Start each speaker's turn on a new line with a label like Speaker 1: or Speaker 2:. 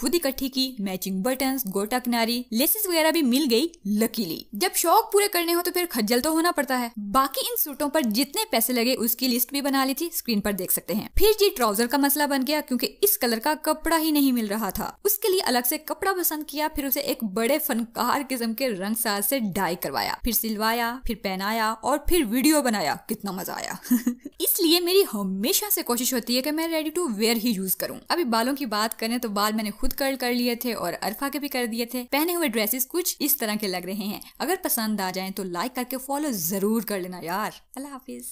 Speaker 1: खुद इकट्ठी की मैचिंग बटन गोटा किनारी लेसेस वगैरह भी मिल गई लकीली जब शौक पूरे करने हो तो फिर खज्जल तो होना पड़ता है बाकी इन सूटों पर जितने पैसे लगे उसकी लिस्ट भी बना ली थी स्क्रीन पर देख सकते हैं फिर जी ट्राउजर का मसला बन गया क्योंकि इस कलर का कपड़ा ही नहीं मिल रहा था उसके लिए अलग से कपड़ा पसंद किया फिर उसे एक बड़े फनकार किस्म के रंग साज से डाई करवाया फिर सिलवाया फिर पहनाया और फिर वीडियो बनाया कितना मजा आया इसलिए मेरी हमेशा से कोशिश होती है कि मैं रेडी टू वेयर ही यूज करूँ अभी बालों की बात करें तो बाल मैंने खुद खुद कर्ल कर लिए थे और अरफा के भी कर दिए थे पहने हुए ड्रेसेस कुछ इस तरह के लग रहे हैं अगर पसंद आ जाए तो लाइक करके फॉलो जरूर कर लेना यार अल्लाह हाफिज